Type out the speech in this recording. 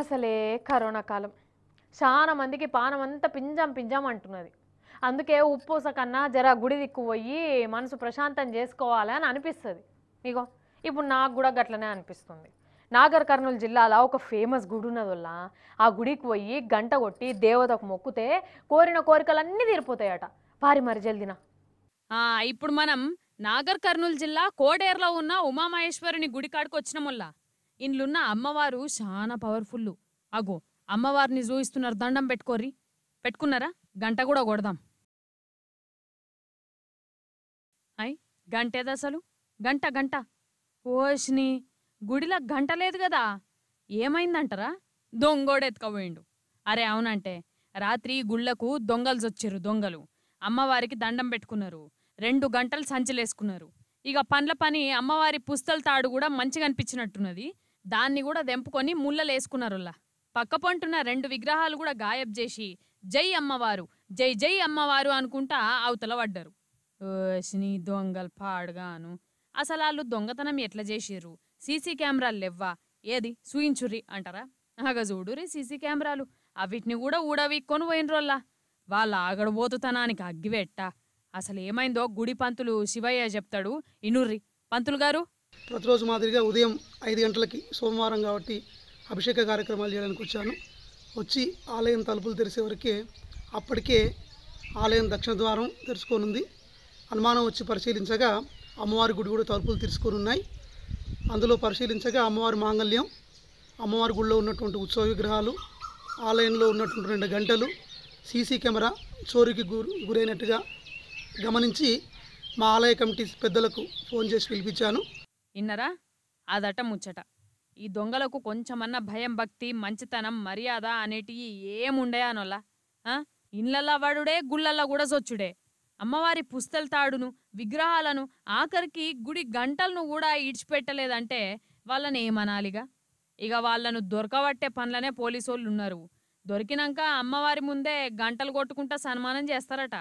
అసలే కరోనా కాలం చాలా మందికి పానం అంతా పింజాం పింజాం అంటున్నది అందుకే ఉప్పూస కన్నా జర గుడి దిక్కు పోయి మనసు ప్రశాంతం చేసుకోవాలి అని అనిపిస్తుంది ఇగో ఇప్పుడు నాకు కూడా గట్లనే అనిపిస్తుంది నాగర్ కర్నూలు జిల్లాలో ఒక ఫేమస్ గుడి ఉన్నదొల్ల ఆ గుడికి పోయి గంట కొట్టి దేవతకు మొక్కితే కోరిన కోరికలన్నీ తీరిపోతాయట వారి మరి జల్దిన ఇప్పుడు మనం నాగర్ కర్నూలు జిల్లా కోడేరులో ఉన్న ఉమామహేశ్వరుని గుడి కాడికి వచ్చినముల్లా ఇండ్లున్న అమ్మవారు చాలా పవర్ఫుల్ అగో అమ్మవారిని చూయిస్తున్నారు దండం పెట్టుకోరి పెట్టుకున్నారా గంట కూడా కొడదాం అయ్ గంటేదా అసలు గంట గంట ఓష్ని గుడిలా గంట లేదు కదా ఏమైందంటారా దొంగోడు అరే అవునంటే రాత్రి గుళ్ళకు దొంగలు వచ్చారు దొంగలు అమ్మవారికి దండం పెట్టుకున్నారు రెండు గంటలు సంచలేసుకున్నారు ఇక పండ్ల పని అమ్మవారి పుస్తల తాడు కూడా మంచిగా అనిపించినట్టున్నది దాన్ని కూడా దెంపుకొని ముళ్ళలేసుకున్నారులా పంటున్న రెండు విగ్రహాలు కూడా గాయబ్ చేసి జై అమ్మవారు జై జై అమ్మవారు అనుకుంటా అవతల పడ్డారు నీ దొంగలు పాడుగాను అసలు వాళ్ళు దొంగతనం ఎట్లా చేసిర్రు సీసీ కెమెరాలు లెవ్వా ఏది సూయించుర్రి అంటారా ఆగ చూడురి సీసీ కెమెరాలు అవిటిని కూడా ఊడవిక్కొని రోల్లా వాళ్ళ ఆగడబోతుతనానికి అగ్గివెట్ట అసలు ఏమైందో గుడి పంతులు శివయ్య చెప్తాడు ఇనుర్రి పంతులు గారు ప్రతిరోజు మాదిరిగా ఉదయం ఐదు గంటలకి సోమవారం కాబట్టి అభిషేక కార్యక్రమాలు చేయడానికి వచ్చాను వచ్చి ఆలయం తలుపులు తెరిసే వరకే అప్పటికే ఆలయం దక్షిణ ద్వారం తెరుచుకోనుంది అనుమానం వచ్చి పరిశీలించగా అమ్మవారి గుడి కూడా తలుపులు తెరుచుకొని ఉన్నాయి అందులో పరిశీలించగా అమ్మవారి మాంగళ్యం అమ్మవారి గుడిలో ఉన్నటువంటి ఉత్సవ విగ్రహాలు ఆలయంలో ఉన్నటువంటి రెండు గంటలు సీసీ కెమెరా చోరీకి గురైనట్టుగా గమనించి మా ఆలయ కమిటీ పెద్దలకు ఫోన్ చేసి పిలిపించాను ఇన్నరా అదట ముచ్చట ఈ దొంగలకు కొంచెమన్న భయం భక్తి మంచితనం మర్యాద అనేటివి ఏముండయానొల్లా ఇండ్లల్లా వాడుడే గుళ్ళల్లా కూడా సొచ్చుడే అమ్మవారి పుస్తల తాడును విగ్రహాలను ఆఖరికి గుడి గంటలను కూడా ఇడిచిపెట్టలేదంటే వాళ్ళని ఏమనాలిగా ఇక వాళ్ళను దొరకబట్టే పనులనే పోలీసు వాళ్ళు ఉన్నారు దొరికినాక అమ్మవారి ముందే గంటలు కొట్టుకుంటా సన్మానం చేస్తారట